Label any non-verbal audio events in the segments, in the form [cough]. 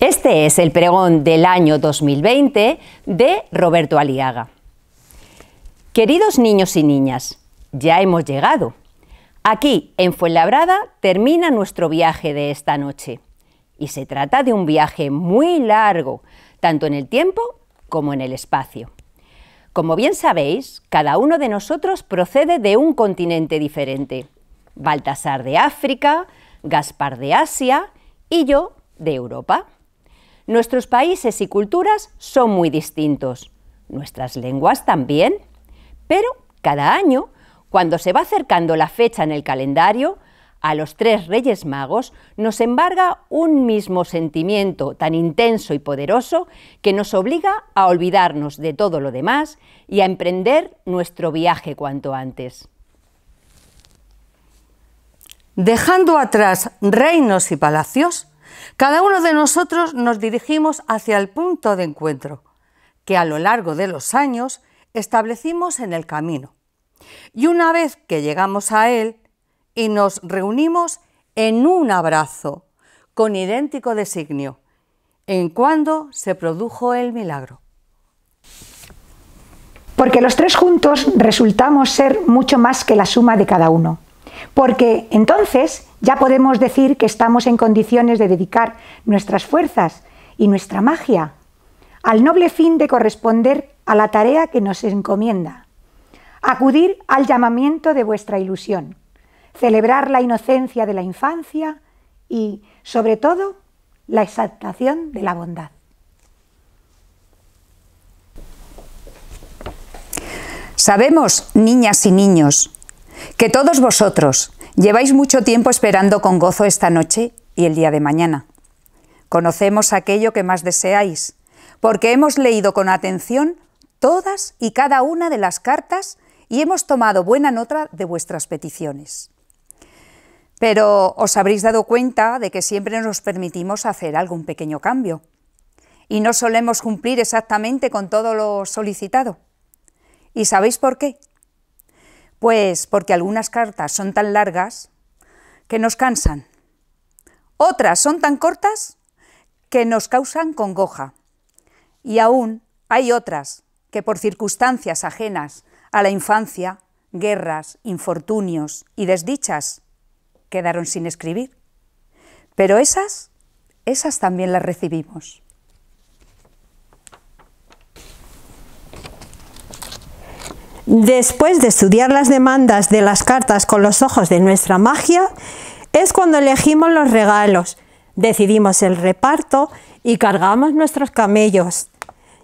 Este es el pregón del año 2020 de Roberto Aliaga. Queridos niños y niñas, ya hemos llegado. Aquí, en Fuenlabrada, termina nuestro viaje de esta noche. Y se trata de un viaje muy largo, tanto en el tiempo como en el espacio. Como bien sabéis, cada uno de nosotros procede de un continente diferente. Baltasar de África, Gaspar de Asia y yo de Europa. Nuestros países y culturas son muy distintos, nuestras lenguas también, pero cada año, cuando se va acercando la fecha en el calendario, a los tres Reyes Magos nos embarga un mismo sentimiento tan intenso y poderoso que nos obliga a olvidarnos de todo lo demás y a emprender nuestro viaje cuanto antes. Dejando atrás reinos y palacios, cada uno de nosotros nos dirigimos hacia el punto de encuentro que a lo largo de los años establecimos en el camino. Y una vez que llegamos a él y nos reunimos en un abrazo con idéntico designio, en cuando se produjo el milagro. Porque los tres juntos resultamos ser mucho más que la suma de cada uno. Porque entonces ya podemos decir que estamos en condiciones de dedicar nuestras fuerzas y nuestra magia al noble fin de corresponder a la tarea que nos encomienda. Acudir al llamamiento de vuestra ilusión, celebrar la inocencia de la infancia y, sobre todo, la exaltación de la bondad. Sabemos, niñas y niños, que todos vosotros, Lleváis mucho tiempo esperando con gozo esta noche y el día de mañana. Conocemos aquello que más deseáis, porque hemos leído con atención todas y cada una de las cartas y hemos tomado buena nota de vuestras peticiones. Pero os habréis dado cuenta de que siempre nos permitimos hacer algún pequeño cambio y no solemos cumplir exactamente con todo lo solicitado. ¿Y sabéis por qué? Pues porque algunas cartas son tan largas que nos cansan. Otras son tan cortas que nos causan congoja. Y aún hay otras que por circunstancias ajenas a la infancia, guerras, infortunios y desdichas, quedaron sin escribir. Pero esas, esas también las recibimos. Después de estudiar las demandas de las cartas con los ojos de nuestra magia, es cuando elegimos los regalos, decidimos el reparto y cargamos nuestros camellos.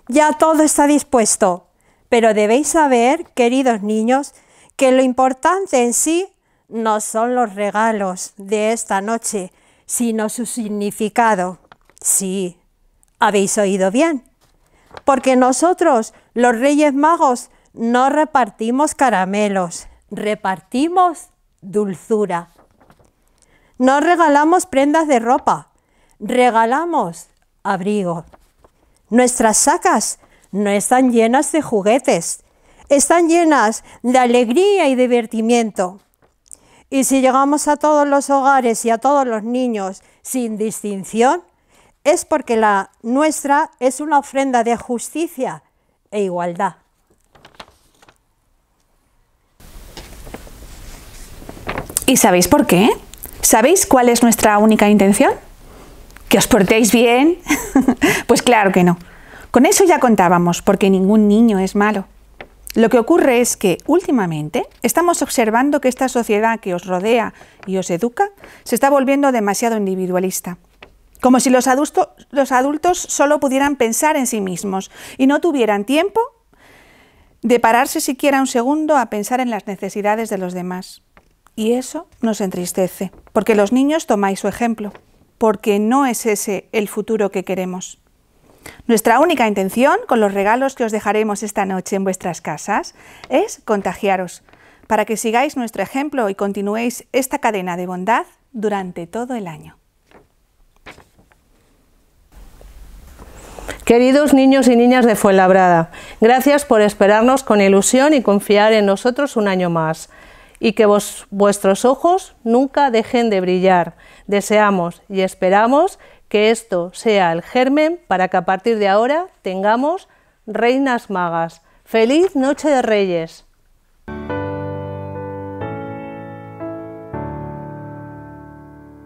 Ya todo está dispuesto, pero debéis saber, queridos niños, que lo importante en sí no son los regalos de esta noche, sino su significado. Sí, habéis oído bien, porque nosotros, los Reyes Magos, no repartimos caramelos, repartimos dulzura. No regalamos prendas de ropa, regalamos abrigo. Nuestras sacas no están llenas de juguetes, están llenas de alegría y divertimiento. Y si llegamos a todos los hogares y a todos los niños sin distinción, es porque la nuestra es una ofrenda de justicia e igualdad. ¿Y sabéis por qué? ¿Sabéis cuál es nuestra única intención? ¿Que os portéis bien? [laughs] pues claro que no. Con eso ya contábamos, porque ningún niño es malo. Lo que ocurre es que últimamente estamos observando que esta sociedad que os rodea y os educa se está volviendo demasiado individualista. Como si los, adultos solo pudieran pensar en sí mismos y no tuvieran tiempo de pararse siquiera un segundo a pensar en las necesidades de los demás. Y eso nos entristece, porque los niños tomáis su ejemplo, porque no es ese el futuro que queremos. Nuestra única intención con los regalos que os dejaremos esta noche en vuestras casas es contagiaros, para que sigáis nuestro ejemplo y continuéis esta cadena de bondad durante todo el año. Queridos niños y niñas de Fuenlabrada, gracias por esperarnos con ilusión y confiar en nosotros un año más y que vos, vuestros ojos nunca dejen de brillar. Deseamos y esperamos que esto sea el germen para que a partir de ahora tengamos reinas magas. Feliz Noche de Reyes.